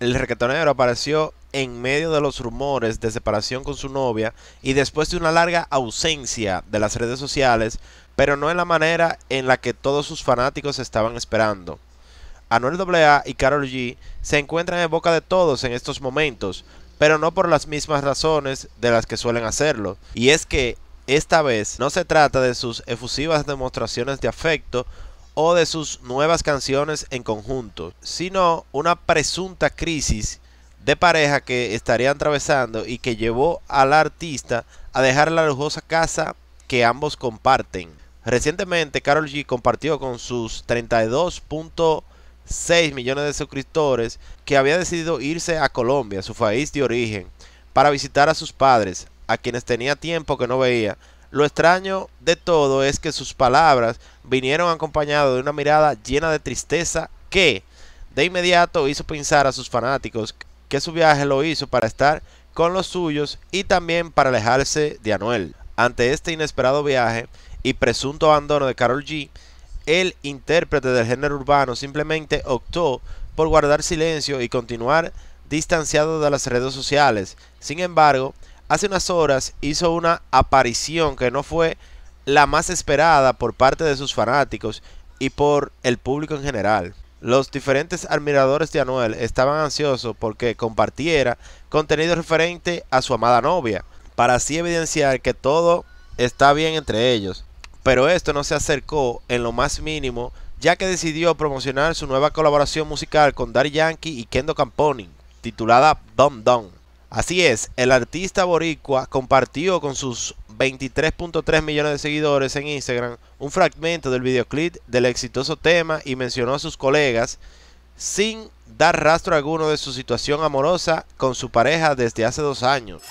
el reggaetonero apareció en medio de los rumores de separación con su novia y después de una larga ausencia de las redes sociales, pero no en la manera en la que todos sus fanáticos estaban esperando. Anuel AA y Carol G se encuentran en boca de todos en estos momentos, pero no por las mismas razones de las que suelen hacerlo, y es que esta vez no se trata de sus efusivas demostraciones de afecto o de sus nuevas canciones en conjunto, sino una presunta crisis de pareja que estarían atravesando y que llevó al artista a dejar la lujosa casa que ambos comparten. Recientemente, Carol G compartió con sus 32.6 millones de suscriptores que había decidido irse a Colombia, su país de origen, para visitar a sus padres, a quienes tenía tiempo que no veía, lo extraño de todo es que sus palabras vinieron acompañadas de una mirada llena de tristeza que de inmediato hizo pensar a sus fanáticos que su viaje lo hizo para estar con los suyos y también para alejarse de Anuel. Ante este inesperado viaje y presunto abandono de Carol G, el intérprete del género urbano simplemente optó por guardar silencio y continuar distanciado de las redes sociales. Sin embargo, hace unas horas hizo una aparición que no fue la más esperada por parte de sus fanáticos y por el público en general. Los diferentes admiradores de Anuel estaban ansiosos porque compartiera contenido referente a su amada novia, para así evidenciar que todo está bien entre ellos. Pero esto no se acercó en lo más mínimo, ya que decidió promocionar su nueva colaboración musical con Daddy Yankee y Kendo Camponi, titulada Don Don. Así es, el artista boricua compartió con sus 23.3 millones de seguidores en Instagram un fragmento del videoclip del exitoso tema y mencionó a sus colegas sin dar rastro alguno de su situación amorosa con su pareja desde hace dos años.